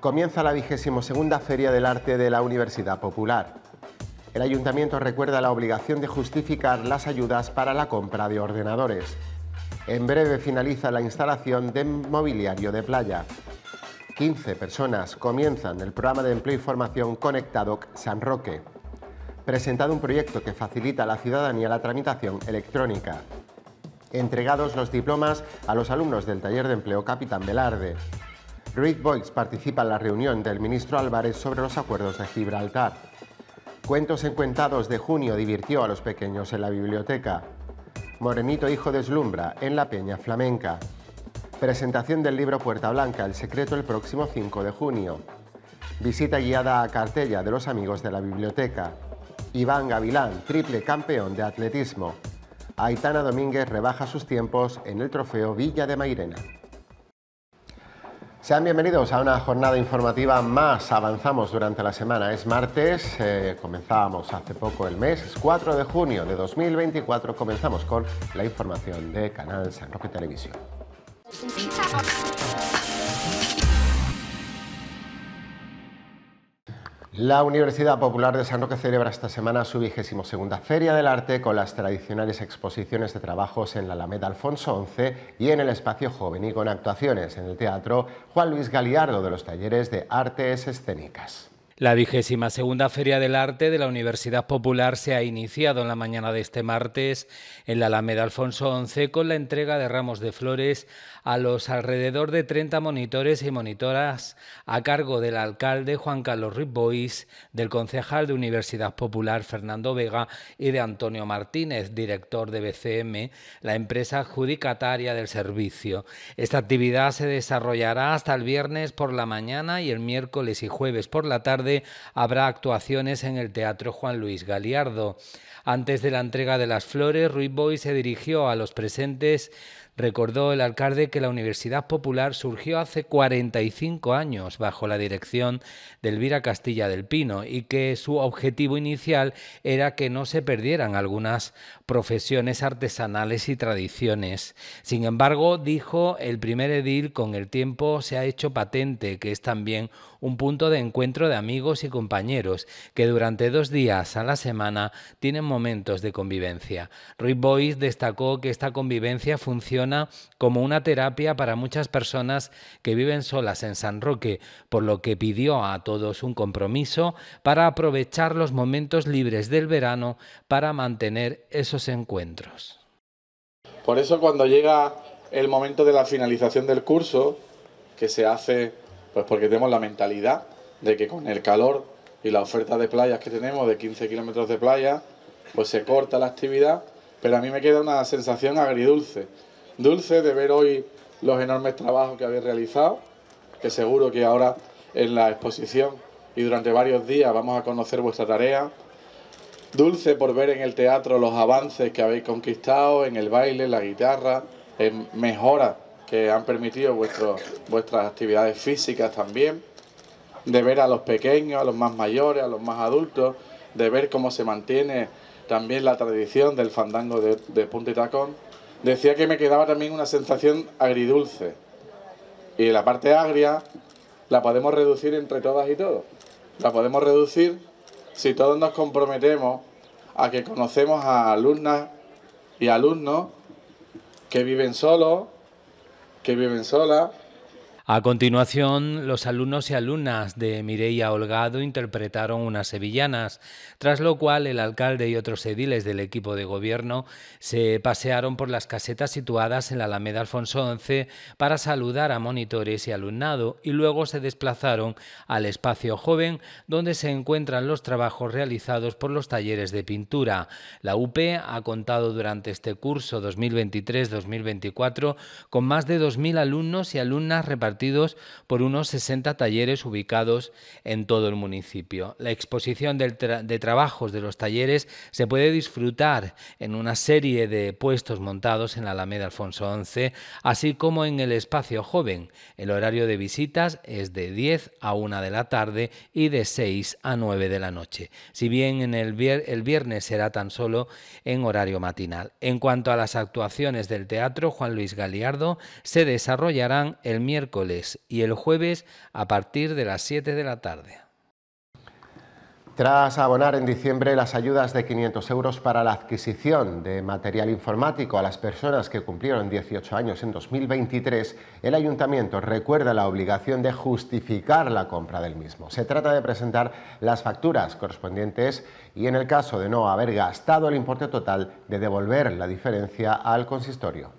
comienza la 22 Feria del Arte de la Universidad Popular. El Ayuntamiento recuerda la obligación de justificar las ayudas para la compra de ordenadores. En breve finaliza la instalación de mobiliario de playa. 15 personas comienzan el programa de empleo y formación Conectado San Roque. Presentado un proyecto que facilita a la ciudadanía la tramitación electrónica. Entregados los diplomas a los alumnos del taller de empleo Capitán Velarde. Great Boyce participa en la reunión del ministro Álvarez sobre los acuerdos de Gibraltar. Cuentos encuentados de junio divirtió a los pequeños en la biblioteca. Morenito hijo deslumbra en la Peña Flamenca. Presentación del libro Puerta Blanca, El Secreto el próximo 5 de junio. Visita guiada a Cartella de los amigos de la biblioteca. Iván Gavilán, triple campeón de atletismo. Aitana Domínguez rebaja sus tiempos en el trofeo Villa de Mairena. Sean bienvenidos a una jornada informativa más. Avanzamos durante la semana. Es martes, eh, hace poco el mes, es 4 de junio de 2024. Comenzamos con la información de Canal San Roque Televisión. La Universidad Popular de San Roque celebra esta semana su vigésimo segunda Feria del Arte con las tradicionales exposiciones de trabajos en la Alameda Alfonso XI y en el Espacio Joven y con actuaciones en el Teatro Juan Luis Galiardo de los Talleres de Artes Escénicas. La vigésima segunda Feria del Arte de la Universidad Popular se ha iniciado en la mañana de este martes en la Alameda Alfonso XI con la entrega de ramos de flores a los alrededor de 30 monitores y monitoras a cargo del alcalde Juan Carlos Ruiz del concejal de Universidad Popular Fernando Vega y de Antonio Martínez, director de BCM, la empresa adjudicataria del servicio. Esta actividad se desarrollará hasta el viernes por la mañana y el miércoles y jueves por la tarde habrá actuaciones en el Teatro Juan Luis Galiardo. Antes de la entrega de las flores, Ruiz se dirigió a los presentes Recordó el alcalde que la Universidad Popular surgió hace 45 años bajo la dirección de Elvira Castilla del Pino y que su objetivo inicial era que no se perdieran algunas profesiones artesanales y tradiciones. Sin embargo, dijo el primer edil, con el tiempo se ha hecho patente que es también un punto de encuentro de amigos y compañeros que durante dos días a la semana tienen momentos de convivencia. Ruiz Boyce destacó que esta convivencia funciona como una terapia para muchas personas que viven solas en San Roque, por lo que pidió a todos un compromiso para aprovechar los momentos libres del verano para mantener esos encuentros. Por eso cuando llega el momento de la finalización del curso, que se hace pues porque tenemos la mentalidad de que con el calor y la oferta de playas que tenemos, de 15 kilómetros de playa, pues se corta la actividad, pero a mí me queda una sensación agridulce. Dulce de ver hoy los enormes trabajos que habéis realizado, que seguro que ahora en la exposición y durante varios días vamos a conocer vuestra tarea. Dulce por ver en el teatro los avances que habéis conquistado, en el baile, en la guitarra, en mejora que han permitido vuestro, vuestras actividades físicas también, de ver a los pequeños, a los más mayores, a los más adultos, de ver cómo se mantiene también la tradición del fandango de, de punta y tacón. Decía que me quedaba también una sensación agridulce. Y la parte agria la podemos reducir entre todas y todos. La podemos reducir si todos nos comprometemos a que conocemos a alumnas y alumnos que viven solos, que viven solas a continuación, los alumnos y alumnas de Mireia Holgado interpretaron unas sevillanas, tras lo cual el alcalde y otros ediles del equipo de gobierno se pasearon por las casetas situadas en la Alameda Alfonso XI para saludar a monitores y alumnado y luego se desplazaron al espacio joven donde se encuentran los trabajos realizados por los talleres de pintura. La UP ha contado durante este curso 2023-2024 con más de 2.000 alumnos y alumnas repartidos por unos 60 talleres ubicados en todo el municipio. La exposición de, trabajos de los talleres se puede disfrutar en una serie de puestos montados en la Alameda Alfonso XI, así como en el espacio joven. El horario de visitas es de 10 a 1 de la tarde y de 6 a 9 de la noche, si bien en el, el viernes será tan solo en horario matinal. En cuanto a las actuaciones del teatro, Juan Luis Galiardo se desarrollarán el miércoles y el jueves a partir de las 7 de la tarde. Tras abonar en diciembre las ayudas de 500 euros para la adquisición de material informático a las personas que cumplieron 18 años en 2023, el ayuntamiento recuerda la obligación de justificar la compra del mismo. Se trata de presentar las facturas correspondientes y en el caso de no haber gastado el importe total, de devolver la diferencia al consistorio.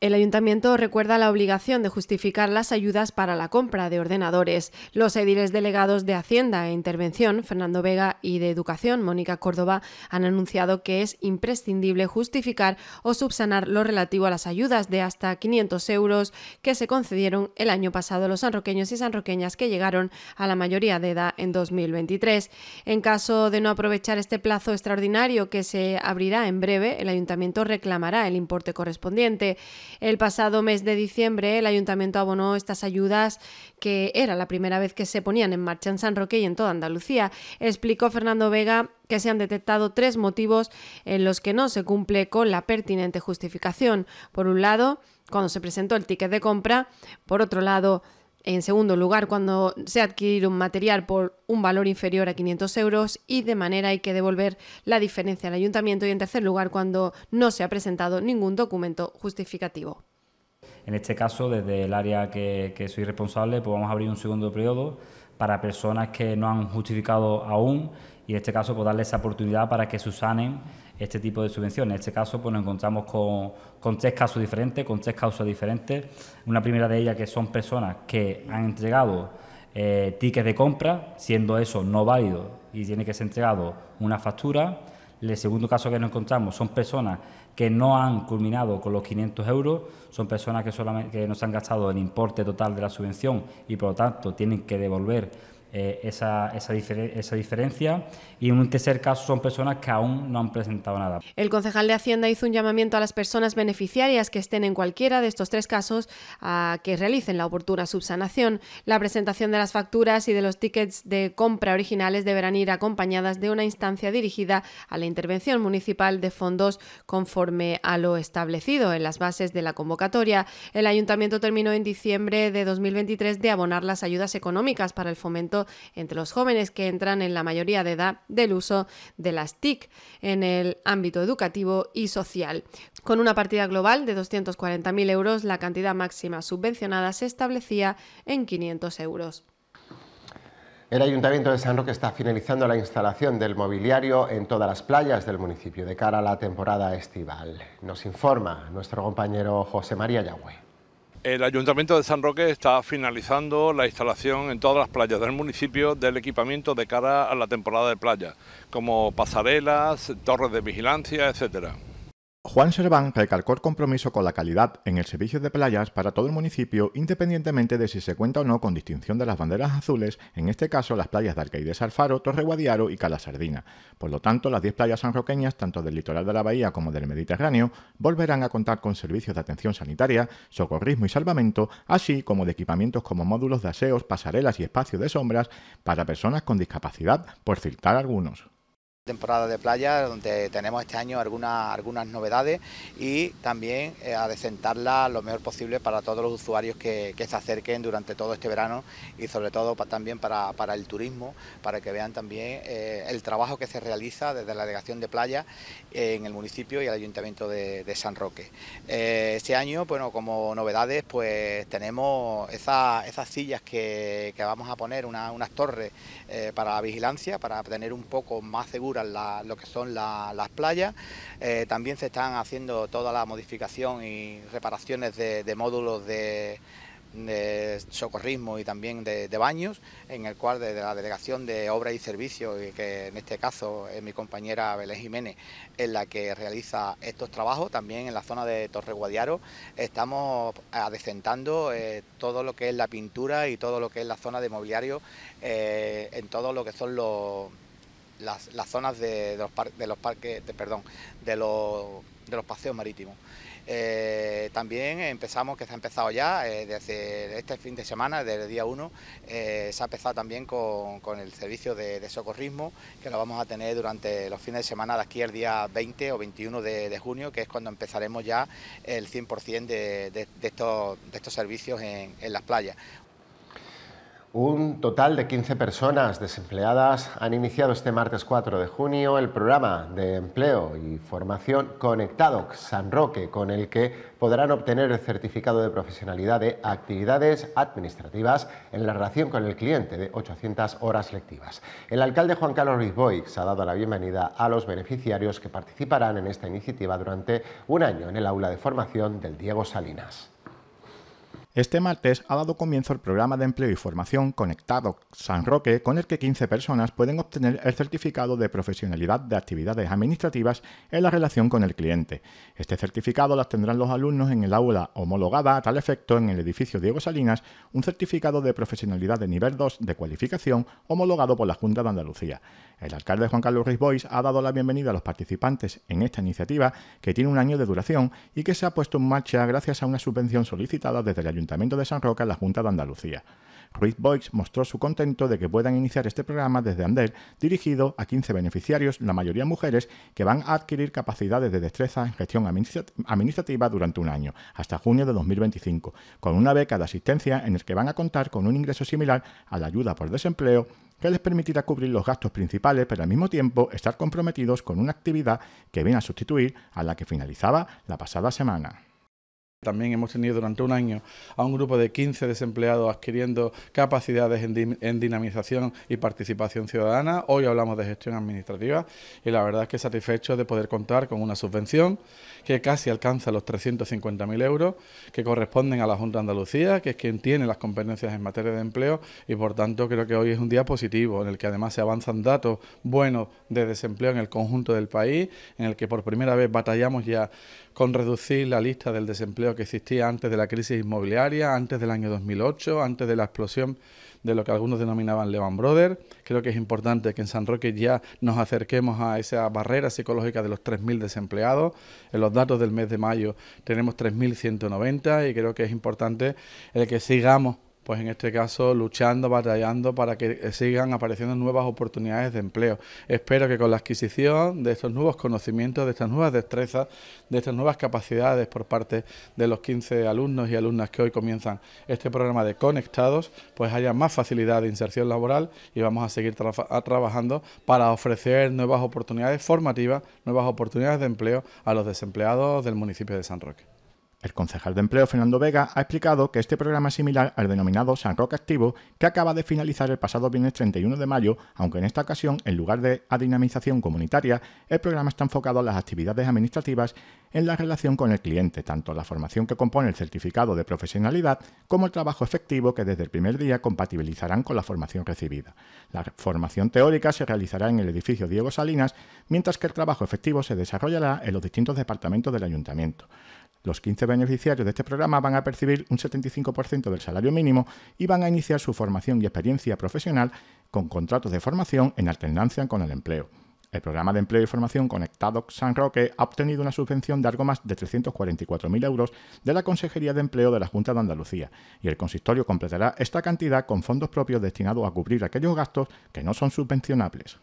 El ayuntamiento recuerda la obligación de justificar las ayudas para la compra de ordenadores. Los ediles delegados de Hacienda e Intervención, Fernando Vega, y de Educación, Mónica Córdoba, han anunciado que es imprescindible justificar o subsanar lo relativo a las ayudas de hasta 500 euros que se concedieron el año pasado a los sanroqueños y sanroqueñas que llegaron a la mayoría de edad en 2023. En caso de no aprovechar este plazo extraordinario que se abrirá en breve, el ayuntamiento reclamará el importe correspondiente. El pasado mes de diciembre el ayuntamiento abonó estas ayudas que era la primera vez que se ponían en marcha en San Roque y en toda Andalucía. Explicó Fernando Vega que se han detectado tres motivos en los que no se cumple con la pertinente justificación. Por un lado, cuando se presentó el ticket de compra, por otro lado, en segundo lugar, cuando se adquiere un material por un valor inferior a 500 euros y de manera hay que devolver la diferencia al ayuntamiento. Y en tercer lugar, cuando no se ha presentado ningún documento justificativo. En este caso, desde el área que, soy responsable, pues vamos a abrir un segundo periodo para personas que no han justificado aún y en este caso pues darles esa oportunidad para que susanen este tipo de subvención En este caso, pues nos encontramos con, tres casos diferentes, con tres causas diferentes. Una primera de ellas que son personas que han entregado eh, tickets de compra, siendo eso no válido y tiene que ser entregado una factura. El segundo caso que nos encontramos son personas que no han culminado con los 500 euros, son personas que, solamente, que no se han gastado el importe total de la subvención y por lo tanto tienen que devolver eh, esa, esa, esa, diferencia y en un tercer caso son personas que aún no han presentado nada. El concejal de Hacienda hizo un llamamiento a las personas beneficiarias que estén en cualquiera de estos tres casos a que realicen la oportuna subsanación. La presentación de las facturas y de los tickets de compra originales deberán ir acompañadas de una instancia dirigida a la intervención municipal de fondos conforme a lo establecido en las bases de la convocatoria. El ayuntamiento terminó en diciembre de 2023 de abonar las ayudas económicas para el fomento entre los jóvenes que entran en la mayoría de edad del uso de las TIC en el ámbito educativo y social. Con una partida global de 240.000 euros, la cantidad máxima subvencionada se establecía en 500 euros. El Ayuntamiento de San Roque está finalizando la instalación del mobiliario en todas las playas del municipio de cara a la temporada estival. Nos informa nuestro compañero José María Yagüe. El Ayuntamiento de San Roque está finalizando la instalación en todas las playas del municipio del equipamiento de cara a la temporada de playa, como pasarelas, torres de vigilancia, etcétera. Juan Serván recalcó el compromiso con la calidad en el servicio de playas para todo el municipio, independientemente de si se cuenta o no con distinción de las banderas azules, en este caso las playas de Alcaides Alfaro, Torre Guadiaro y Calasardina. Por lo tanto, las 10 playas sanroqueñas, tanto del litoral de la bahía como del Mediterráneo, volverán a contar con servicios de atención sanitaria, socorrismo y salvamento, así como de equipamientos como módulos de aseos, pasarelas y espacios de sombras para personas con discapacidad, por citar algunos temporada de playa donde tenemos este año algunas, algunas novedades y también eh, a decentarla lo mejor posible para todos los usuarios que, se acerquen durante todo este verano y sobre todo también para, el turismo, para que vean también eh, el trabajo que se realiza desde la delegación de playa en el municipio y el ayuntamiento de, San Roque. Eh, este año, bueno, como novedades, pues tenemos esas sillas que, vamos a poner, unas torres para vigilancia, para tener un poco más segura lo que son las playas. Eh, también se están haciendo toda la modificación y reparaciones de, módulos de, socorrismo y también de, baños, en el cual desde la Delegación de Obras y Servicios, que en este caso es mi compañera Belén Jiménez, en la que realiza estos trabajos, también en la zona de Torre Guadiaro, estamos adecentando eh, todo lo que es la pintura y todo lo que es la zona de mobiliario eh, en todo lo que son los las, zonas de, los de, los parques, de, perdón, de los, de los paseos marítimos. Eh, también empezamos, que se ha empezado ya eh, desde este fin de semana, desde el día 1, eh, se ha empezado también con, el servicio de, socorrismo, que lo vamos a tener durante los fines de semana de aquí al día 20 o 21 de, junio, que es cuando empezaremos ya el 100% de, de, estos, servicios en, en las playas. Un total de 15 personas desempleadas han iniciado este martes 4 de junio el programa de empleo y formación Conectado San Roque, con el que podrán obtener el certificado de profesionalidad de actividades administrativas en la relación con el cliente de 800 horas lectivas. El alcalde Juan Carlos Ruiz Boix ha dado la bienvenida a los beneficiarios que participarán en esta iniciativa durante un año en el aula de formación del Diego Salinas. Este martes ha dado comienzo el programa de empleo y formación Conectado San Roque, con el que 15 personas pueden obtener el certificado de profesionalidad de actividades administrativas en la relación con el cliente. Este certificado las tendrán los alumnos en el aula homologada a tal efecto en el edificio Diego Salinas, un certificado de profesionalidad de nivel 2 de cualificación homologado por la Junta de Andalucía. El alcalde Juan Carlos Risbois ha dado la bienvenida a los participantes en esta iniciativa, que tiene un año de duración y que se ha puesto en marcha gracias a una subvención solicitada desde la Ayuntamiento de San Roca en la Junta de Andalucía. Ruiz Boix mostró su contento de que puedan iniciar este programa desde Ander, dirigido a 15 beneficiarios, la mayoría mujeres, que van a adquirir capacidades de destreza en gestión administrativa durante un año, hasta junio de 2025, con una beca de asistencia en el que van a contar con un ingreso similar a la ayuda por desempleo que les permitirá cubrir los gastos principales, pero al mismo tiempo estar comprometidos con una actividad que viene a sustituir a la que finalizaba la pasada semana. También hemos tenido durante un año a un grupo de 15 desempleados adquiriendo capacidades en, dinamización y participación ciudadana. Hoy hablamos de gestión administrativa y la verdad es que satisfecho de poder contar con una subvención que casi alcanza los 350.000 euros que corresponden a la Junta de Andalucía, que es quien tiene las competencias en materia de empleo y por tanto creo que hoy es un día positivo en el que además se avanzan datos buenos de desempleo en el conjunto del país, en el que por primera vez batallamos ya con reducir la lista del desempleo que existía antes de la crisis inmobiliaria, antes del año 2008, antes de la explosión de lo que algunos denominaban Lehman Brothers. Creo que es importante que en San Roque ya nos acerquemos a esa barrera psicológica de los 3.000 desempleados. En los datos del mes de mayo tenemos 3.190 y creo que es importante el que sigamos pues en este caso luchando, batallando para que eh, sigan apareciendo nuevas oportunidades de empleo. Espero que con la adquisición de estos nuevos conocimientos, de estas nuevas destrezas, de estas nuevas capacidades por parte de los 15 alumnos y alumnas que hoy comienzan este programa de Conectados, pues haya más facilidad de inserción laboral y vamos a seguir trabajando para ofrecer nuevas oportunidades formativas, nuevas oportunidades de empleo a los desempleados del municipio de San Roque. El concejal de empleo Fernando Vega ha explicado que este programa es similar al denominado San Roque Activo, que acaba de finalizar el pasado viernes 31 de mayo, aunque en esta ocasión, en lugar de a dinamización comunitaria, el programa está enfocado a las actividades administrativas en la relación con el cliente, tanto la formación que compone el certificado de profesionalidad como el trabajo efectivo que desde el primer día compatibilizarán con la formación recibida. La formación teórica se realizará en el edificio Diego Salinas, mientras que el trabajo efectivo se desarrollará en los distintos departamentos del ayuntamiento. Los 15 beneficiarios de este programa van a percibir un 75% del salario mínimo y van a iniciar su formación y experiencia profesional con contratos de formación en alternancia con el empleo. El programa de empleo y formación Conectado San Roque ha obtenido una subvención de algo más de 344.000 euros de la Consejería de Empleo de la Junta de Andalucía y el consistorio completará esta cantidad con fondos propios destinados a cubrir aquellos gastos que no son subvencionables.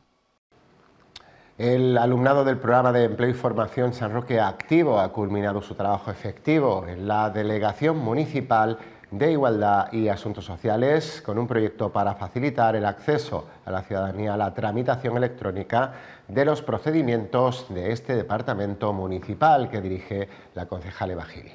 El alumnado del programa de empleo y formación San Roque Activo ha culminado su trabajo efectivo en la Delegación Municipal de Igualdad y Asuntos Sociales con un proyecto para facilitar el acceso a la ciudadanía a la tramitación electrónica de los procedimientos de este departamento municipal que dirige la concejal Bajil.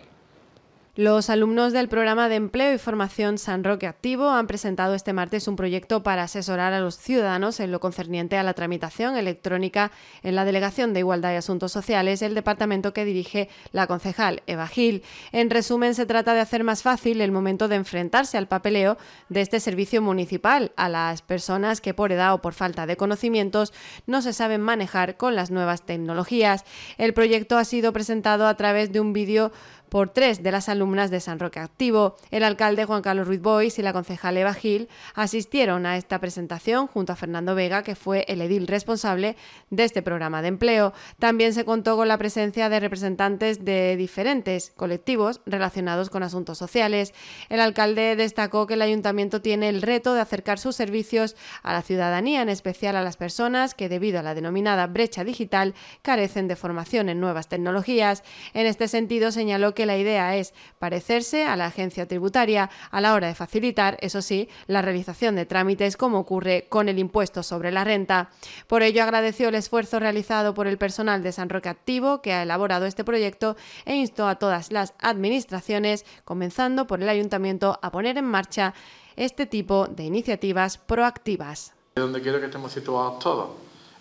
Los alumnos del programa de empleo y formación San Roque Activo han presentado este martes un proyecto para asesorar a los ciudadanos en lo concerniente a la tramitación electrónica en la Delegación de Igualdad y Asuntos Sociales, el departamento que dirige la concejal Eva Gil. En resumen, se trata de hacer más fácil el momento de enfrentarse al papeleo de este servicio municipal a las personas que por edad o por falta de conocimientos no se saben manejar con las nuevas tecnologías. El proyecto ha sido presentado a través de un vídeo por tres de las alumnas de San Roque Activo. El alcalde Juan Carlos Ruiz Bois y la concejal Eva Gil asistieron a esta presentación junto a Fernando Vega, que fue el edil responsable de este programa de empleo. También se contó con la presencia de representantes de diferentes colectivos relacionados con asuntos sociales. El alcalde destacó que el ayuntamiento tiene el reto de acercar sus servicios a la ciudadanía, en especial a las personas que debido a la denominada brecha digital carecen de formación en nuevas tecnologías. En este sentido señaló que que la idea es parecerse a la agencia tributaria a la hora de facilitar, eso sí, la realización de trámites como ocurre con el impuesto sobre la renta. Por ello agradeció el esfuerzo realizado por el personal de San Roque Activo que ha elaborado este proyecto e instó a todas las administraciones, comenzando por el ayuntamiento, a poner en marcha este tipo de iniciativas proactivas. Donde quiero que estemos situados todos,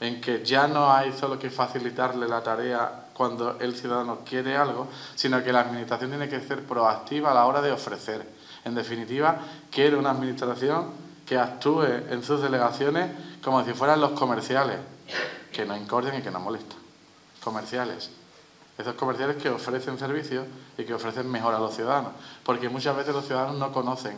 en que ya no hay solo que facilitarle la tarea cuando el ciudadano quiere algo, sino que la Administración tiene que ser proactiva a la hora de ofrecer. En definitiva, quiere una Administración que actúe en sus delegaciones como si fueran los comerciales, que no incorden y que no molestan. Comerciales. Esos comerciales que ofrecen servicios y que ofrecen mejor a los ciudadanos, porque muchas veces los ciudadanos no conocen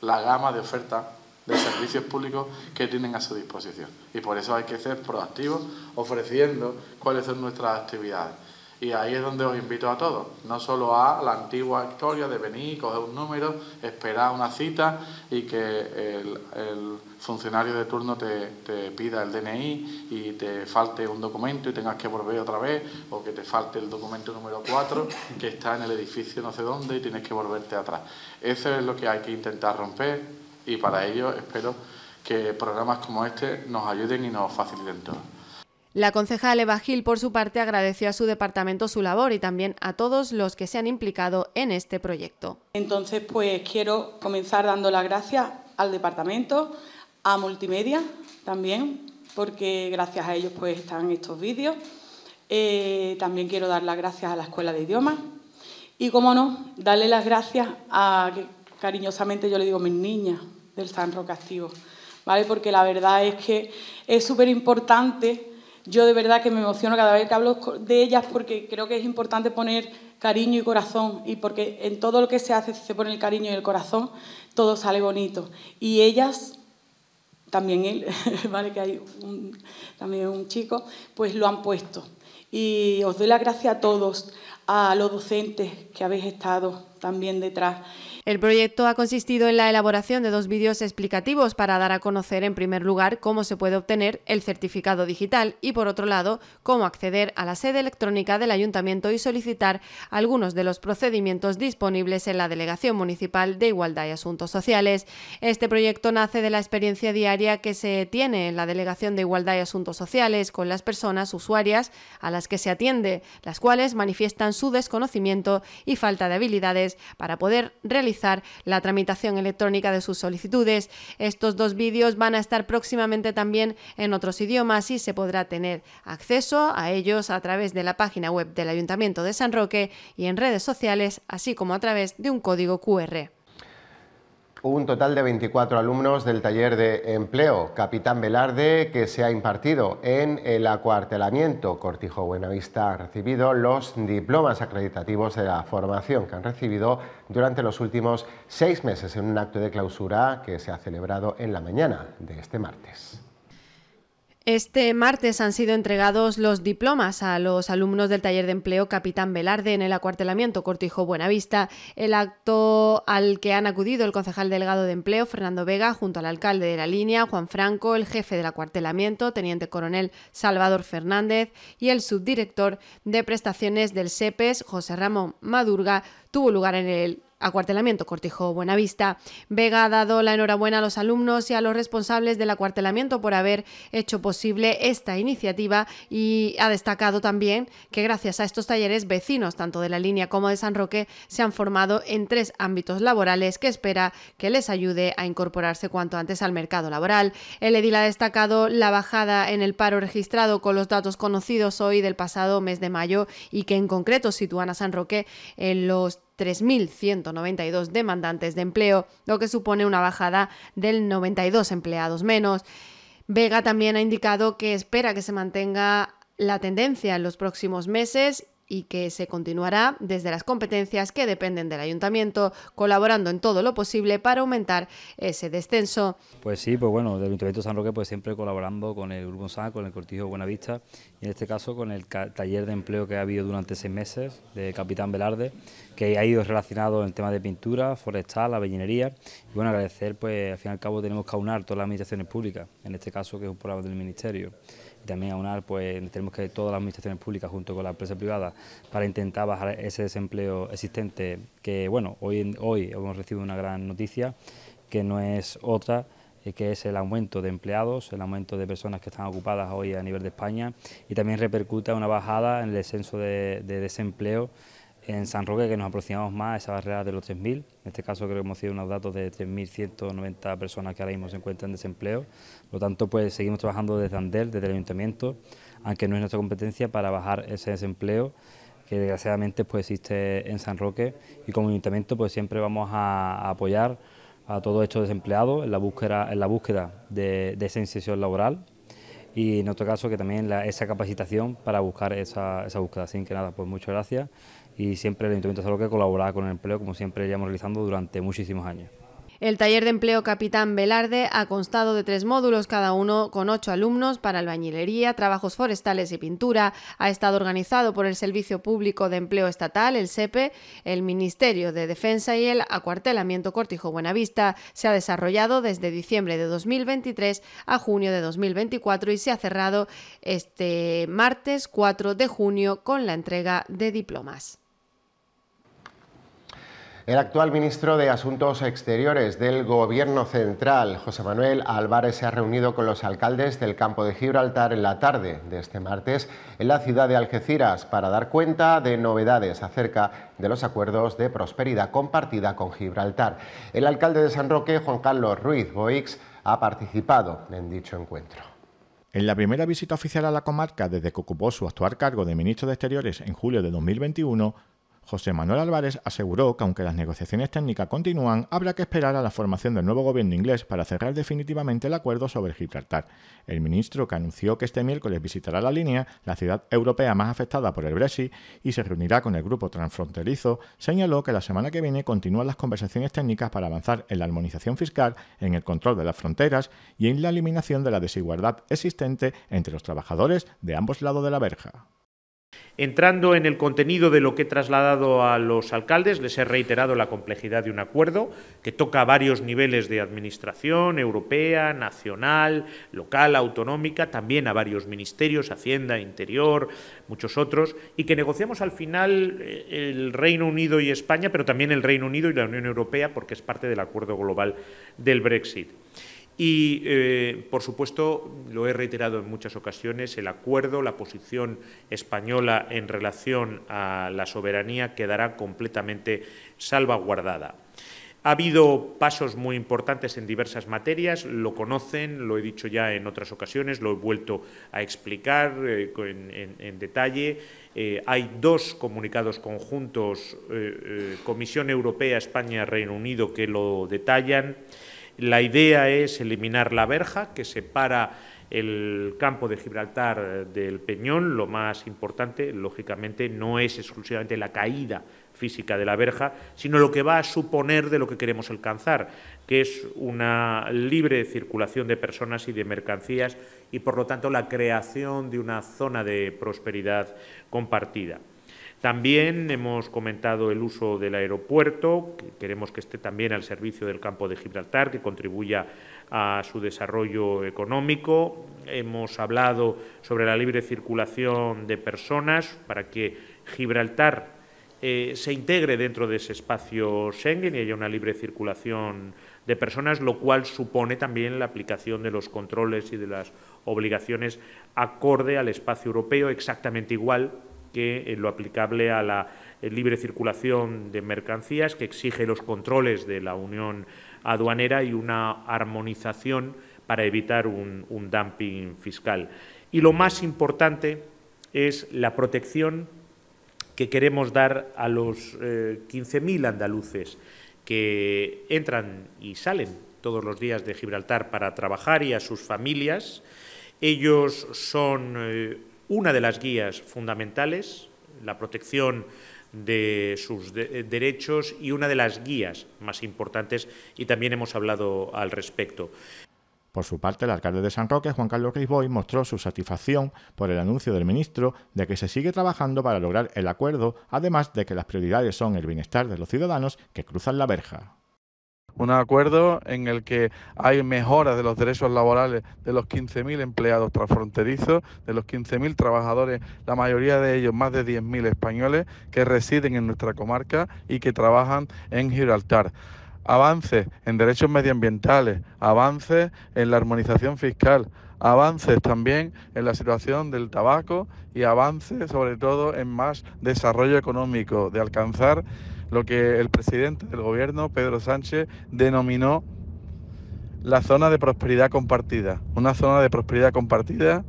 la gama de ofertas de servicios públicos que tienen a su disposición. Y por eso hay que ser proactivos ofreciendo cuáles son nuestras actividades. Y ahí es donde os invito a todos, no solo a la antigua historia de venir, coger un número, esperar una cita y que el, funcionario de turno te, te, pida el DNI y te falte un documento y tengas que volver otra vez, o que te falte el documento número 4 que está en el edificio no sé dónde y tienes que volverte atrás. Eso es lo que hay que intentar romper, y para ello espero que programas como este nos ayuden y nos faciliten todo. La concejal Eva Gil, por su parte, agradeció a su departamento su labor y también a todos los que se han implicado en este proyecto. Entonces, pues quiero comenzar dando las gracias al departamento, a Multimedia también, porque gracias a ellos pues están estos vídeos. Eh, también quiero dar las gracias a la Escuela de Idiomas y, como no, darle las gracias a, cariñosamente yo le digo, mis niñas, del San Roque activo, ¿vale? Porque la verdad es que es súper importante. Yo de verdad que me emociono cada vez que hablo de ellas porque creo que es importante poner cariño y corazón y porque en todo lo que se hace, se pone el cariño y el corazón, todo sale bonito. Y ellas también él, ¿vale? que hay un, también un chico, pues lo han puesto. Y os doy las gracias a todos, a los docentes que habéis estado también detrás. El proyecto ha consistido en la elaboración de dos vídeos explicativos para dar a conocer, en primer lugar, cómo se puede obtener el certificado digital y, por otro lado, cómo acceder a la sede electrónica del ayuntamiento y solicitar algunos de los procedimientos disponibles en la Delegación Municipal de Igualdad y Asuntos Sociales. Este proyecto nace de la experiencia diaria que se tiene en la Delegación de Igualdad y Asuntos Sociales con las personas usuarias, a las que se atiende, las cuales manifiestan su desconocimiento y falta de habilidades para poder realizar la tramitación electrónica de sus solicitudes. Estos dos vídeos van a estar próximamente también en otros idiomas y se podrá tener acceso a ellos a través de la página web del Ayuntamiento de San Roque y en redes sociales, así como a través de un código QR un total de 24 alumnos del taller de empleo Capitán Velarde que se ha impartido en el acuartelamiento Cortijo Buenavista han recibido los diplomas acreditativos de la formación que han recibido durante los últimos seis meses en un acto de clausura que se ha celebrado en la mañana de este martes. Este martes han sido entregados los diplomas a los alumnos del taller de empleo Capitán Velarde en el acuartelamiento Cortijo Buenavista, el acto al que han acudido el concejal delegado de empleo Fernando Vega junto al alcalde de la línea Juan Franco, el jefe del acuartelamiento teniente coronel Salvador Fernández y el subdirector de prestaciones del SEPES José Ramón Madurga tuvo lugar en el Acuartelamiento Cortijo Buenavista. Vega ha dado la enhorabuena a los alumnos y a los responsables del acuartelamiento por haber hecho posible esta iniciativa y ha destacado también que gracias a estos talleres vecinos, tanto de la línea como de San Roque, se han formado en tres ámbitos laborales que espera que les ayude a incorporarse cuanto antes al mercado laboral. El edil ha destacado la bajada en el paro registrado con los datos conocidos hoy del pasado mes de mayo y que en concreto sitúan a San Roque en los 3.192 demandantes de empleo, lo que supone una bajada del 92 empleados menos. Vega también ha indicado que espera que se mantenga la tendencia en los próximos meses y que se continuará desde las competencias que dependen del ayuntamiento, colaborando en todo lo posible para aumentar ese descenso. Pues sí, pues bueno, del Ayuntamiento de San Roque pues siempre colaborando con el Grupo San, con el Cortijo Buenavista y en este caso con el taller de empleo que ha habido durante seis meses de Capitán Velarde, que ha ido relacionado en el tema de pintura, forestal, la bellinería. y bueno, agradecer pues al fin y al cabo tenemos que aunar todas las administraciones públicas, en este caso que es un programa del Ministerio y también aunar, pues tenemos que todas las administraciones públicas junto con la empresa privada para intentar bajar ese desempleo existente que, bueno, hoy, hoy hemos recibido una gran noticia que no es otra eh, que es el aumento de empleados, el aumento de personas que están ocupadas hoy a nivel de España y también repercuta una bajada en el descenso de desempleo en San Roque, que nos aproximamos más a esa barrera de los 3.000, en este caso creo que hemos sido unos datos de 3.190 personas que ahora mismo se encuentran en desempleo. Por lo tanto, pues seguimos trabajando desde Andel, desde el Ayuntamiento, aunque no es nuestra competencia para bajar ese desempleo que desgraciadamente pues existe en San Roque y como ayuntamiento pues siempre vamos a, apoyar a todos estos desempleados en la búsqueda, en la búsqueda de, esa inserción laboral y en otro caso que también esa capacitación para buscar esa, esa búsqueda. Así que nada, pues muchas gracias y siempre el Ayuntamiento de que colaborado con el empleo, como siempre llevamos realizando durante muchísimos años. El taller de empleo Capitán Velarde ha constado de tres módulos, cada uno con ocho alumnos para albañilería, trabajos forestales y pintura. Ha estado organizado por el Servicio Público de Empleo Estatal, el SEPE, el Ministerio de Defensa y el Acuartelamiento Cortijo Buenavista. Se ha desarrollado desde diciembre de 2023 a junio de 2024 y se ha cerrado este martes 4 de junio con la entrega de diplomas. El actual ministro de Asuntos Exteriores del Gobierno Central, José Manuel Álvarez, se ha reunido con los alcaldes del campo de Gibraltar en la tarde de este martes en la ciudad de Algeciras para dar cuenta de novedades acerca de los acuerdos de prosperidad compartida con Gibraltar. El alcalde de San Roque, Juan Carlos Ruiz Boix, ha participado en dicho encuentro. En la primera visita oficial a la comarca desde que ocupó su actual cargo de ministro de Exteriores en julio de 2021, José Manuel Álvarez aseguró que aunque las negociaciones técnicas continúan, habrá que esperar a la formación del nuevo gobierno inglés para cerrar definitivamente el acuerdo sobre Gibraltar. El ministro, que anunció que este miércoles visitará la línea, la ciudad europea más afectada por el Brexit, y se reunirá con el grupo transfronterizo, señaló que la semana que viene continúan las conversaciones técnicas para avanzar en la armonización fiscal, en el control de las fronteras y en la eliminación de la desigualdad existente entre los trabajadores de ambos lados de la verja. Entrando en el contenido de lo que he trasladado a los alcaldes, les he reiterado la complejidad de un acuerdo que toca a varios niveles de administración, europea, nacional, local, autonómica, también a varios ministerios, Hacienda, Interior, muchos otros, y que negociamos al final eh, el Reino Unido y España, pero también el Reino Unido y la Unión Europea, porque es parte del acuerdo global del Brexit. Y, eh, por supuesto, lo he reiterado en muchas ocasiones, el acuerdo, la posición española en relación a la soberanía quedará completamente salvaguardada. Ha habido pasos muy importantes en diversas materias, lo conocen, lo he dicho ya en otras ocasiones, lo he vuelto a explicar eh, en, detalle. Eh, hay dos comunicados conjuntos, Comisión Europea, España, Reino Unido, que lo detallan. La idea es eliminar la verja que separa el campo de Gibraltar eh, del Peñón. Lo más importante, lógicamente, no es exclusivamente la caída física de la verja, sino lo que va a suponer de lo que queremos alcanzar, que es una libre circulación de personas y de mercancías y, por lo tanto, la creación de una zona de prosperidad compartida. También hemos comentado el uso del aeropuerto, que queremos que esté también al servicio del campo de Gibraltar, que contribuya a su desarrollo económico. Hemos hablado sobre la libre circulación de personas para que Gibraltar eh, se integre dentro de ese espacio Schengen y haya una libre circulación de personas, lo cual supone también la aplicación de los controles y de las obligaciones acorde al espacio europeo, exactamente igual que en eh, lo aplicable a la eh, libre circulación de mercancías, que exige los controles de la Unión Aduanera y una armonización para evitar un, dumping fiscal. Y lo más importante es la protección que queremos dar a los 15.000 eh, andaluces que entran y salen todos los días de Gibraltar para trabajar y a sus familias. Ellos son una de las guías fundamentales, la protección de sus eh, derechos y una de las guías más importantes y también hemos hablado al respecto. Por su parte, el alcalde de San Roque, Juan Carlos Crisboy, mostró su satisfacción por el anuncio del ministro de que se sigue trabajando para lograr el acuerdo, además de que las prioridades son el bienestar de los ciudadanos que cruzan la verja un acuerdo en el que hay mejoras de los derechos laborales de los 15.000 empleados transfronterizos, de los 15.000 trabajadores, la mayoría de ellos, más de 10.000 españoles, que residen en nuestra comarca y que trabajan en Gibraltar avances en derechos medioambientales, avances en la armonización fiscal, avances también en la situación del tabaco y avances sobre todo en más desarrollo económico, de alcanzar lo que el presidente del gobierno, Pedro Sánchez, denominó la zona de prosperidad compartida. Una zona de prosperidad compartida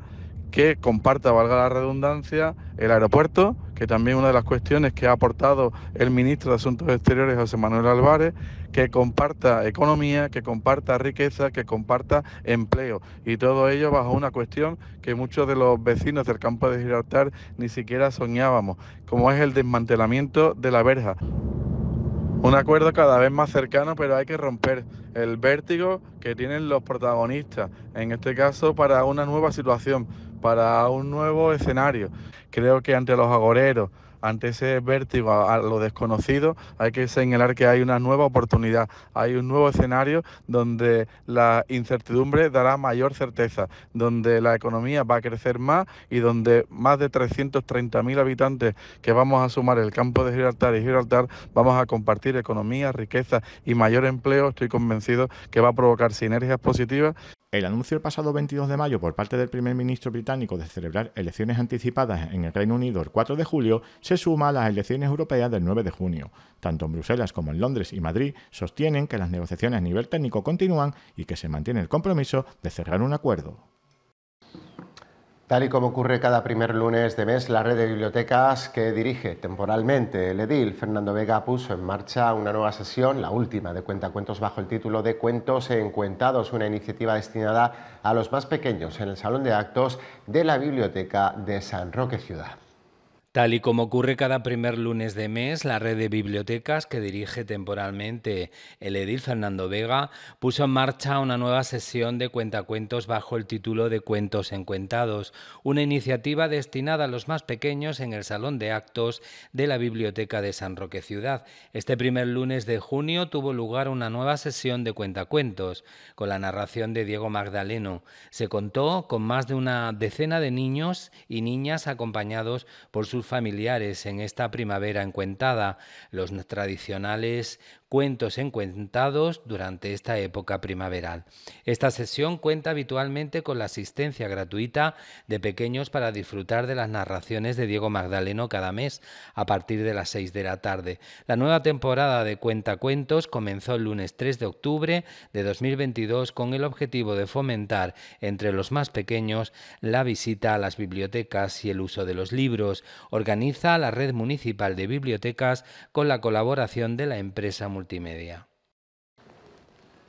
que comparta, valga la redundancia, el aeropuerto, que también una de las cuestiones que ha aportado el ministro de Asuntos Exteriores, José Manuel Álvarez, que comparta economía, que comparta riqueza, que comparta empleo. Y todo ello bajo una cuestión que muchos de los vecinos del campo de Gibraltar ni siquiera soñábamos, como es el desmantelamiento de la verja. Un acuerdo cada vez más cercano, pero hay que romper el vértigo que tienen los protagonistas, en este caso para una nueva situación, para un nuevo escenario. Creo que ante los agoreros, ante ese vértigo a, lo desconocido, hay que señalar que hay una nueva oportunidad, hay un nuevo escenario donde la incertidumbre dará mayor certeza, donde la economía va a crecer más y donde más de 330.000 habitantes que vamos a sumar el campo de Gibraltar y Gibraltar vamos a compartir economía, riqueza y mayor empleo. Estoy convencido que va a provocar sinergias positivas el anuncio el pasado 22 de mayo por parte del primer ministro británico de celebrar elecciones anticipadas en el Reino Unido el 4 de julio se suma a las elecciones europeas del 9 de junio. Tanto en Bruselas como en Londres y Madrid sostienen que las negociaciones a nivel técnico continúan y que se mantiene el compromiso de cerrar un acuerdo. Tal y como ocurre cada primer lunes de mes, la red de bibliotecas que dirige temporalmente el edil Fernando Vega puso en marcha una nueva sesión, la última de Cuentacuentos bajo el título de Cuentos en Cuentados, una iniciativa destinada a los más pequeños en el Salón de Actos de la Biblioteca de San Roque Ciudad. Tal y como ocurre cada primer lunes de mes, la red de bibliotecas que dirige temporalmente el edil Fernando Vega puso en marcha una nueva sesión de cuentacuentos bajo el título de Cuentos Encuentados, una iniciativa destinada a los más pequeños en el Salón de Actos de la Biblioteca de San Roque Ciudad. Este primer lunes de junio tuvo lugar una nueva sesión de cuentacuentos con la narración de Diego Magdaleno. Se contó con más de una decena de niños y niñas acompañados por sus familiares en esta primavera encuentada, los tradicionales cuentos encuentados durante esta época primaveral. Esta sesión cuenta habitualmente con la asistencia gratuita de pequeños para disfrutar de las narraciones de Diego Magdaleno cada mes a partir de las 6 de la tarde. La nueva temporada de Cuentacuentos comenzó el lunes 3 de octubre de 2022 con el objetivo de fomentar entre los más pequeños la visita a las bibliotecas y el uso de los libros. Organiza la Red Municipal de Bibliotecas con la colaboración de la empresa multimedia.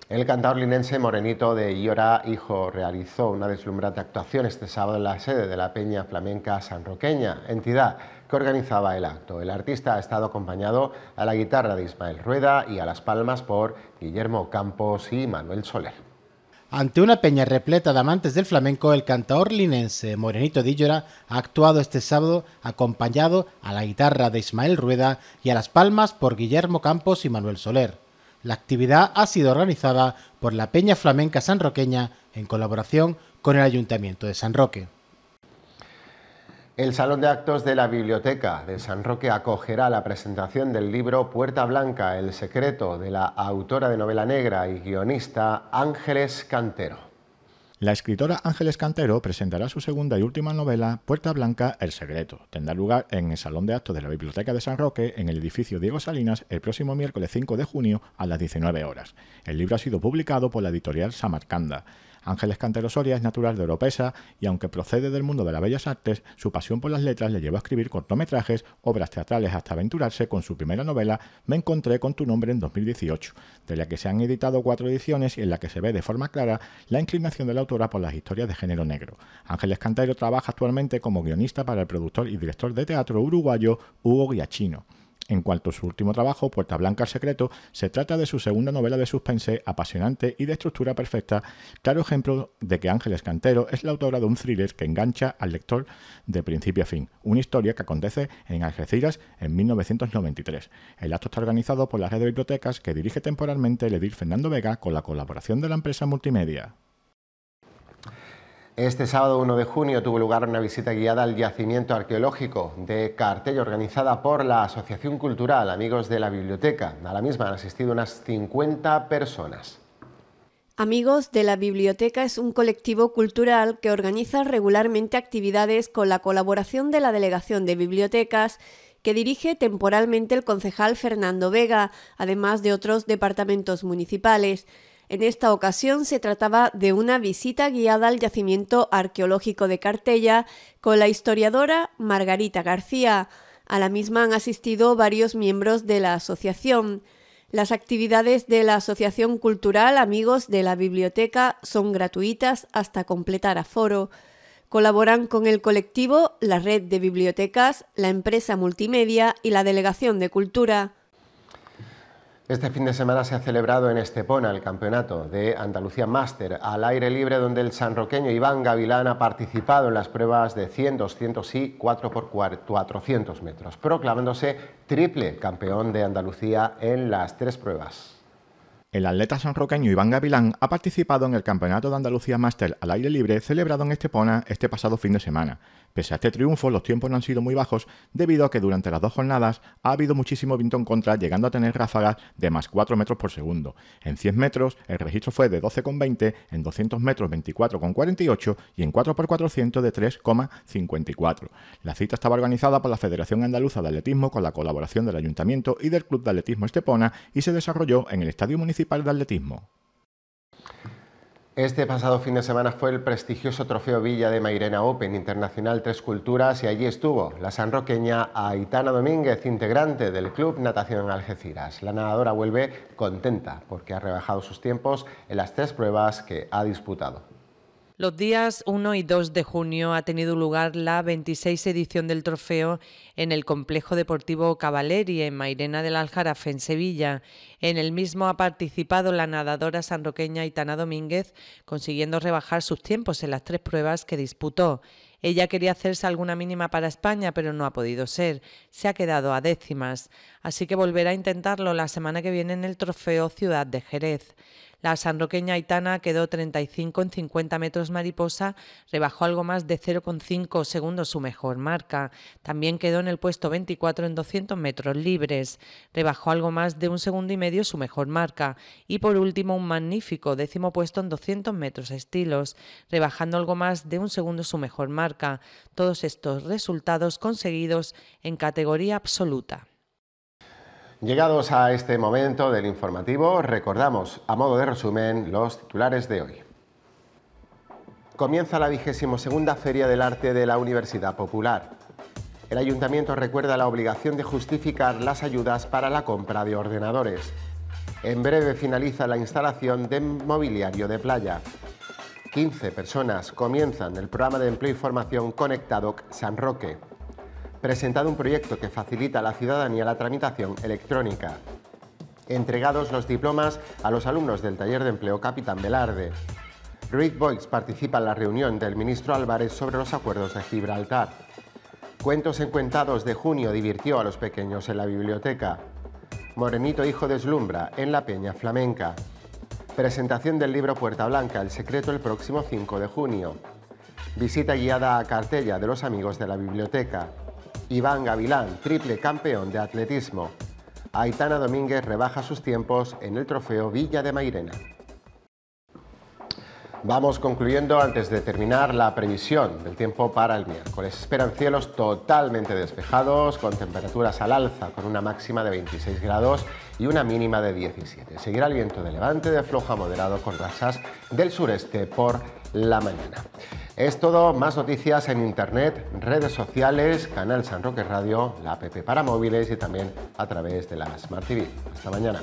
El cantador linense Morenito de Iora Hijo realizó una deslumbrante actuación este sábado en la sede de la Peña Flamenca Sanroqueña, entidad que organizaba el acto. El artista ha estado acompañado a la guitarra de Ismael Rueda y a las palmas por Guillermo Campos y Manuel Soler. Ante una peña repleta de amantes del flamenco, el cantaor linense Morenito Díllora ha actuado este sábado acompañado a la guitarra de Ismael Rueda y a las palmas por Guillermo Campos y Manuel Soler. La actividad ha sido organizada por la Peña Flamenca Sanroqueña en colaboración con el Ayuntamiento de San Roque. El Salón de Actos de la Biblioteca de San Roque acogerá la presentación del libro Puerta Blanca, el secreto de la autora de novela negra y guionista Ángeles Cantero. La escritora Ángeles Cantero presentará su segunda y última novela, Puerta Blanca, El Secreto. Tendrá lugar en el Salón de Actos de la Biblioteca de San Roque, en el edificio Diego Salinas, el próximo miércoles 5 de junio a las 19 horas. El libro ha sido publicado por la editorial Samarcanda. Ángeles Cantero Soria es natural de Oropesa y aunque procede del mundo de las bellas artes, su pasión por las letras le llevó a escribir cortometrajes, obras teatrales hasta aventurarse con su primera novela Me encontré con tu nombre en 2018, de la que se han editado cuatro ediciones y en la que se ve de forma clara la inclinación de la autora por las historias de género negro. Ángeles Cantero trabaja actualmente como guionista para el productor y director de teatro uruguayo Hugo Guiachino. En cuanto a su último trabajo, Puerta Blanca al Secreto, se trata de su segunda novela de suspense apasionante y de estructura perfecta, claro ejemplo de que Ángeles Cantero es la autora de un thriller que engancha al lector de principio a fin, una historia que acontece en Algeciras en 1993. El acto está organizado por la red de bibliotecas que dirige temporalmente el edil Fernando Vega con la colaboración de la empresa multimedia. Este sábado 1 de junio tuvo lugar una visita guiada al yacimiento arqueológico de Cartel, organizada por la Asociación Cultural Amigos de la Biblioteca. A la misma han asistido unas 50 personas. Amigos de la Biblioteca es un colectivo cultural que organiza regularmente actividades con la colaboración de la Delegación de Bibliotecas que dirige temporalmente el concejal Fernando Vega, además de otros departamentos municipales. En esta ocasión se trataba de una visita guiada al yacimiento arqueológico de Cartella con la historiadora Margarita García. A la misma han asistido varios miembros de la asociación. Las actividades de la Asociación Cultural Amigos de la Biblioteca son gratuitas hasta completar aforo. Colaboran con el colectivo, la red de bibliotecas, la empresa multimedia y la delegación de cultura. Este fin de semana se ha celebrado en Estepona el campeonato de Andalucía Master al aire libre donde el sanroqueño Iván Gavilán ha participado en las pruebas de 100, 200 y 4x400 metros, proclamándose triple campeón de Andalucía en las tres pruebas. El atleta sanroqueño Iván Gavilán ha participado en el Campeonato de Andalucía Master al aire libre celebrado en Estepona este pasado fin de semana. Pese a este triunfo, los tiempos no han sido muy bajos debido a que durante las dos jornadas ha habido muchísimo viento en contra, llegando a tener ráfagas de más 4 metros por segundo. En 100 metros el registro fue de 12,20, en 200 metros 24,48 y en 4x400 de 3,54. La cita estaba organizada por la Federación Andaluza de Atletismo con la colaboración del Ayuntamiento y del Club de Atletismo Estepona y se desarrolló en el Estadio Municipal de Atletismo. Este pasado fin de semana fue el prestigioso Trofeo Villa de Mairena Open Internacional Tres Culturas y allí estuvo la sanroqueña Aitana Domínguez, integrante del Club Natación Algeciras. La nadadora vuelve contenta porque ha rebajado sus tiempos en las tres pruebas que ha disputado. Los días 1 y 2 de junio ha tenido lugar la 26 edición del trofeo en el Complejo Deportivo Cavaleri en Mairena del Aljarafe, en Sevilla. En el mismo ha participado la nadadora sanroqueña Itana Domínguez, consiguiendo rebajar sus tiempos en las tres pruebas que disputó. Ella quería hacerse alguna mínima para España, pero no ha podido ser. Se ha quedado a décimas. Así que volverá a intentarlo la semana que viene en el Trofeo Ciudad de Jerez. La sanroqueña Aitana quedó 35 en 50 metros mariposa, rebajó algo más de 0,5 segundos su mejor marca. También quedó en el puesto 24 en 200 metros libres, rebajó algo más de un segundo y medio su mejor marca. Y por último, un magnífico décimo puesto en 200 metros estilos, rebajando algo más de un segundo su mejor marca. Todos estos resultados conseguidos en categoría absoluta. Llegados a este momento del informativo, recordamos, a modo de resumen, los titulares de hoy. Comienza la segunda Feria del Arte de la Universidad Popular. El Ayuntamiento recuerda la obligación de justificar las ayudas para la compra de ordenadores. En breve finaliza la instalación de mobiliario de playa. 15 personas comienzan el programa de empleo y formación Conectado San Roque presentado un proyecto que facilita a la ciudadanía la tramitación electrónica. Entregados los diplomas a los alumnos del taller de empleo Capitán Velarde. Reed Boyce participa en la reunión del ministro Álvarez sobre los acuerdos de Gibraltar. Cuentos encuentados de junio divirtió a los pequeños en la biblioteca. Morenito Hijo deslumbra en la Peña Flamenca. Presentación del libro Puerta Blanca, El Secreto el próximo 5 de junio. Visita guiada a Cartella de los amigos de la biblioteca. Iván Gavilán, triple campeón de atletismo. Aitana Domínguez rebaja sus tiempos en el trofeo Villa de Mairena. Vamos concluyendo antes de terminar la previsión del tiempo para el miércoles. Esperan cielos totalmente despejados, con temperaturas al alza, con una máxima de 26 grados y una mínima de 17. Seguirá el viento de levante de floja moderado con rasas del sureste por la mañana. Es todo, más noticias en internet, redes sociales, canal San Roque Radio, la app para móviles y también a través de la Smart TV. Hasta mañana.